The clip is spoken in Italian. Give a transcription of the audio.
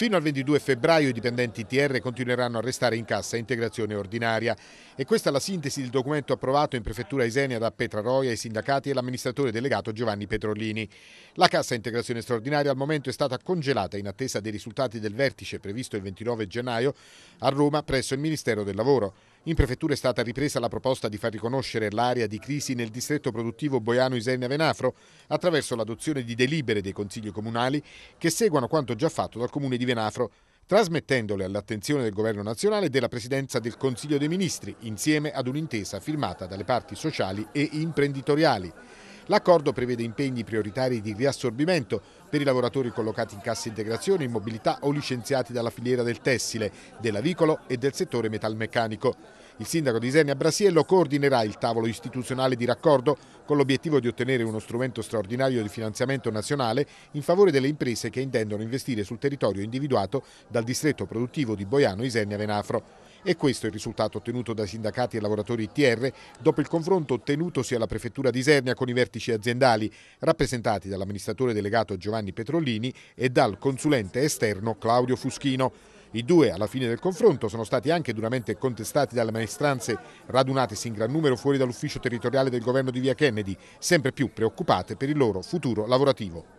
Fino al 22 febbraio i dipendenti TR continueranno a restare in cassa integrazione ordinaria. E questa è la sintesi del documento approvato in prefettura Isenia da Petra Roia, i sindacati e l'amministratore delegato Giovanni Petrolini. La cassa integrazione straordinaria al momento è stata congelata in attesa dei risultati del vertice previsto il 29 gennaio a Roma presso il Ministero del Lavoro. In prefettura è stata ripresa la proposta di far riconoscere l'area di crisi nel distretto produttivo Boiano Isernia Venafro attraverso l'adozione di delibere dei consigli comunali che seguono quanto già fatto dal comune di Venafro trasmettendole all'attenzione del Governo nazionale e della Presidenza del Consiglio dei Ministri, insieme ad un'intesa firmata dalle parti sociali e imprenditoriali. L'accordo prevede impegni prioritari di riassorbimento per i lavoratori collocati in cassa integrazione, in mobilità o licenziati dalla filiera del tessile, dell'avicolo e del settore metalmeccanico. Il sindaco di Isernia Brasiello coordinerà il tavolo istituzionale di raccordo con l'obiettivo di ottenere uno strumento straordinario di finanziamento nazionale in favore delle imprese che intendono investire sul territorio individuato dal distretto produttivo di Boiano Isernia Venafro. E questo è il risultato ottenuto dai sindacati e lavoratori ITR dopo il confronto tenutosi alla prefettura di Isernia con i vertici aziendali, rappresentati dall'amministratore delegato Giovanni Petrollini e dal consulente esterno Claudio Fuschino. I due, alla fine del confronto, sono stati anche duramente contestati dalle maestranze radunatesi in gran numero fuori dall'ufficio territoriale del governo di Via Kennedy, sempre più preoccupate per il loro futuro lavorativo.